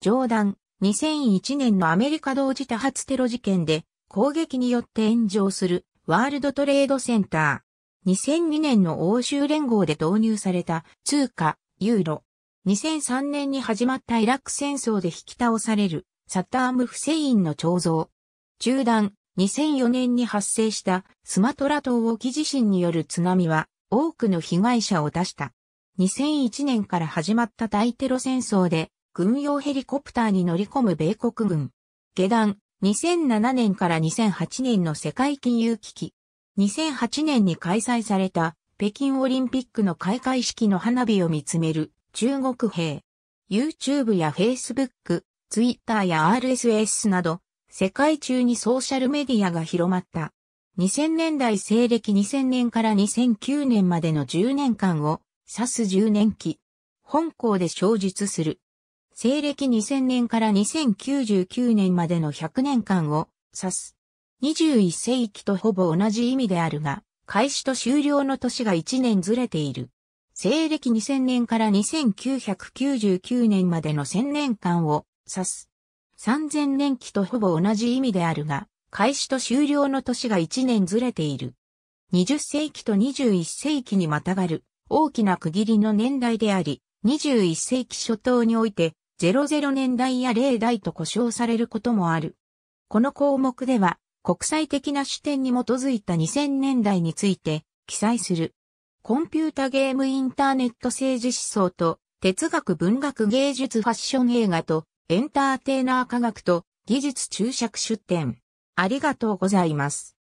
上段、2001年のアメリカ同時多発テロ事件で攻撃によって炎上するワールドトレードセンター。2002年の欧州連合で導入された通貨、ユーロ。2003年に始まったイラク戦争で引き倒されるサッターム・フセインの彫像。中断、2004年に発生したスマトラ島沖地震による津波は多くの被害者を出した。2001年から始まった大テロ戦争で軍用ヘリコプターに乗り込む米国軍。下段、2007年から2008年の世界金融危機。2008年に開催された北京オリンピックの開会式の花火を見つめる中国兵。YouTube や Facebook、Twitter や RSS など、世界中にソーシャルメディアが広まった。2000年代西暦2000年から2009年までの10年間を指す10年期。本校で衝述する。西暦2000年から2099年までの100年間を指す。21世紀とほぼ同じ意味であるが、開始と終了の年が1年ずれている。西暦2000年から2999年までの1000年間を指す。3000年期とほぼ同じ意味であるが、開始と終了の年が1年ずれている。20世紀と21世紀にまたがる大きな区切りの年代であり、21世紀初頭において00年代や0代と呼称されることもある。この項目では、国際的な視点に基づいた2000年代について記載する。コンピュータゲームインターネット政治思想と哲学文学芸術ファッション映画とエンターテイナー科学と技術注釈出展。ありがとうございます。